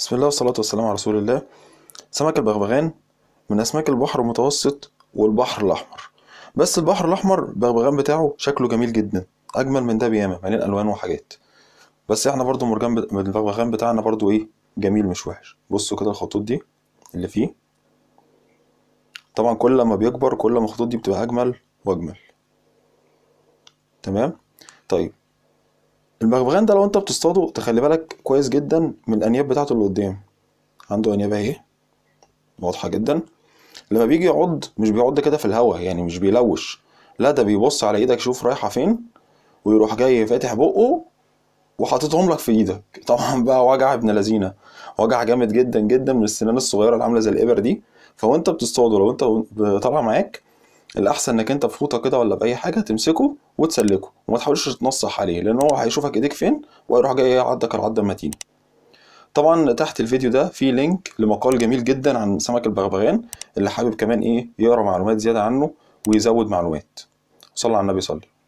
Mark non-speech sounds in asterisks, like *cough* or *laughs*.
بسم الله والصلاة والسلام على رسول الله سمك البغبغان من أسماك البحر المتوسط والبحر الأحمر بس البحر الأحمر البغبغان بتاعه شكله جميل جدا أجمل من ده بياما يعني ألوان وحاجات بس احنا برضو مرجان البغبغان بتاعنا برضو ايه جميل مش وحش بصوا كده الخطوط دي اللي فيه طبعا كل ما بيكبر كل ما الخطوط دي بتبقى أجمل وأجمل تمام طيب البغبغان ده لو انت بتصطاده تخلي بالك كويس جدا من الانياب بتاعته اللي قدام عنده انياب اهي واضحه جدا لما بيجي يعض مش بيعض كده في الهواء يعني مش بيلوش لا ده بيبص على ايدك يشوف رايحه فين ويروح جاي فاتح بقه وحاططهم لك في ايدك *laughs* طبعا بقى وجع ابن لذينه وجع جامد جدا جدا من السنان الصغيره اللي عامله زي الابر دي فوانت بتصطاده لو انت طالع معاك الاحسن انك انت بفوطه كده ولا باي حاجه تمسكه وتسلكه وما تحاولش تنصح عليه لان هو هيشوفك ايديك فين وهيروح جاي يعضك العضه المتين طبعا تحت الفيديو ده في لينك لمقال جميل جدا عن سمك البغبغان اللي حابب كمان ايه يقرا معلومات زياده عنه ويزود معلومات صلى على النبي صلي